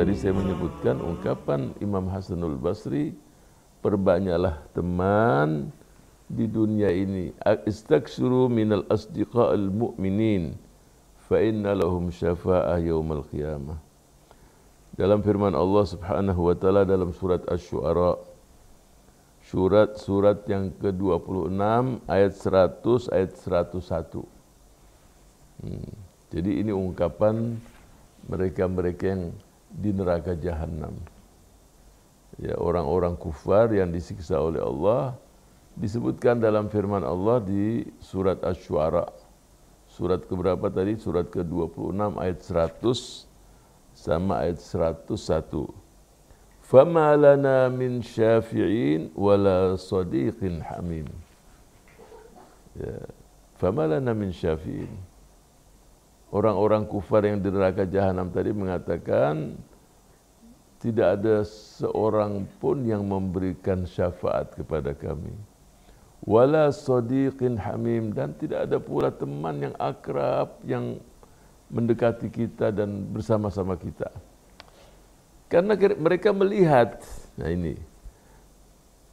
tadi saya menyebutkan ungkapan Imam Hasanul Basri, perbanyaklah teman di dunia ini. Istaksuru minal asdiqa al mu'minin fa inna lahum syafa'ah yaumal qiyamah. Dalam firman Allah Subhanahu wa taala dalam surat Ash-Shu'ara surat surat yang ke-26 ayat 100 ayat 101. Hmm. Jadi ini ungkapan mereka-mereka yang di neraka jahanam. Ya, orang-orang kufar yang disiksa oleh Allah disebutkan dalam firman Allah di surat Asy-Syu'ara. Surat keberapa tadi? Surat ke-26 ayat 100 sama ayat 101. Fama lana min syafi'in wala sadiqin hamim. Ya. Fama lana min syafi'in. orang-orang kufar yang di neraka jahanam tadi mengatakan tidak ada seorang pun yang memberikan syafaat kepada kami wala sadiqin hamim dan tidak ada pula teman yang akrab yang mendekati kita dan bersama-sama kita karena mereka melihat nah ini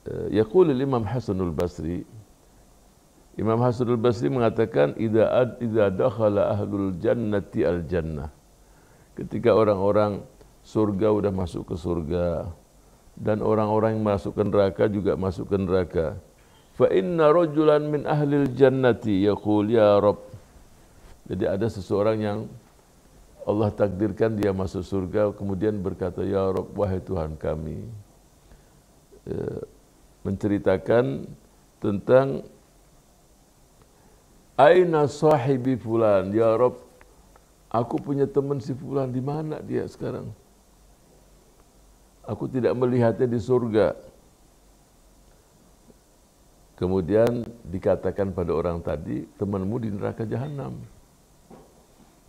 eh, yaqulul imam hasanul basri Imam Hasan al-Basri mengatakan idza idza dakhala ahlul jannati al jannah. Ketika orang-orang surga sudah masuk ke surga dan orang-orang yang masuk ke neraka juga masuk ke neraka. Fa inna rajulan min ahlil jannati yaqul ya rab. Jadi ada seseorang yang Allah takdirkan dia masuk surga kemudian berkata ya rab wahai Tuhan kami. Eh, menceritakan tentang Aina sahibi fulan, ya Rob, aku punya teman si fulan di mana dia sekarang? Aku tidak melihatnya di surga. Kemudian dikatakan pada orang tadi, temanmu di neraka jahanam.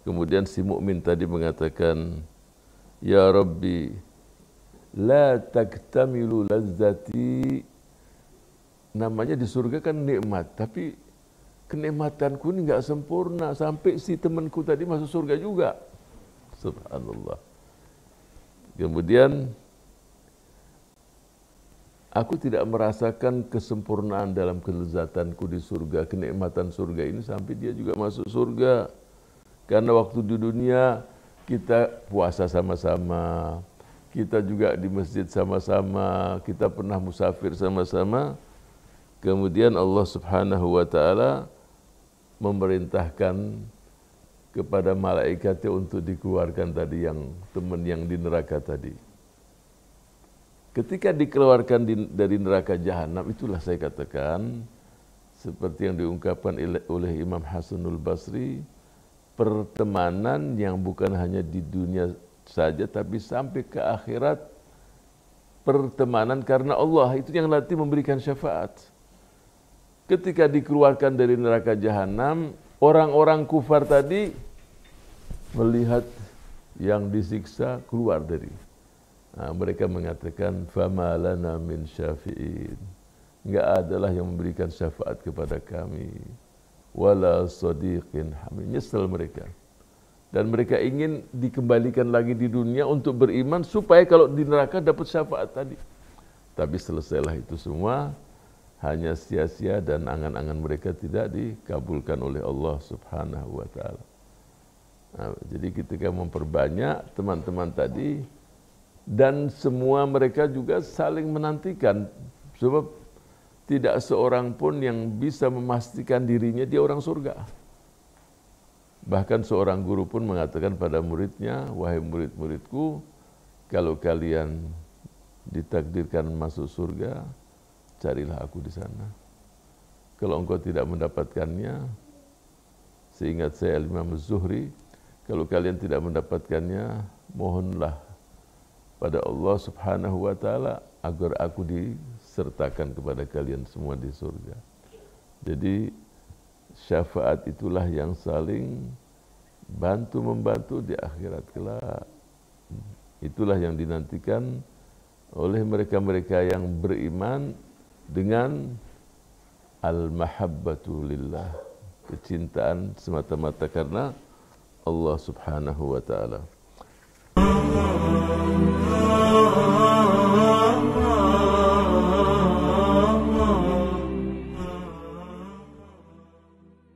Kemudian si mukmin tadi mengatakan, Ya Rabbi, la taktamilu lazzati. Namanya di surga kan nikmat, tapi kenikmatanku ini nggak sempurna sampai si temanku tadi masuk surga juga. Subhanallah. Kemudian aku tidak merasakan kesempurnaan dalam kelezatanku di surga, kenikmatan surga ini sampai dia juga masuk surga. Karena waktu di dunia kita puasa sama-sama, kita juga di masjid sama-sama, kita pernah musafir sama-sama. Kemudian Allah Subhanahu wa taala memerintahkan kepada malaikatnya untuk dikeluarkan tadi yang teman yang di neraka tadi. Ketika dikeluarkan di, dari neraka jahanam itulah saya katakan seperti yang diungkapkan oleh Imam Hasanul Basri pertemanan yang bukan hanya di dunia saja tapi sampai ke akhirat pertemanan karena Allah itu yang nanti memberikan syafaat ketika dikeluarkan dari neraka jahanam, orang-orang kufar tadi melihat yang disiksa keluar dari. Nah, mereka mengatakan, "Fama lana min syafi'in." Enggak adalah yang memberikan syafaat kepada kami. Wala sadiqin hamil. Nyesel mereka. Dan mereka ingin dikembalikan lagi di dunia untuk beriman supaya kalau di neraka dapat syafaat tadi. Tapi selesailah itu semua, hanya sia-sia dan angan-angan mereka tidak dikabulkan oleh Allah Subhanahu wa taala. Nah, jadi ketika memperbanyak teman-teman tadi dan semua mereka juga saling menantikan sebab tidak seorang pun yang bisa memastikan dirinya dia orang surga. Bahkan seorang guru pun mengatakan pada muridnya, "Wahai murid-muridku, kalau kalian ditakdirkan masuk surga, carilah aku di sana. Kalau engkau tidak mendapatkannya, seingat saya Imam Zuhri, kalau kalian tidak mendapatkannya, mohonlah pada Allah Subhanahu wa taala agar aku disertakan kepada kalian semua di surga. Jadi syafaat itulah yang saling bantu membantu di akhirat kelak. Itulah yang dinantikan oleh mereka-mereka yang beriman dengan al-mahabbatu lillah, kecintaan semata-mata karena Allah Subhanahu wa taala.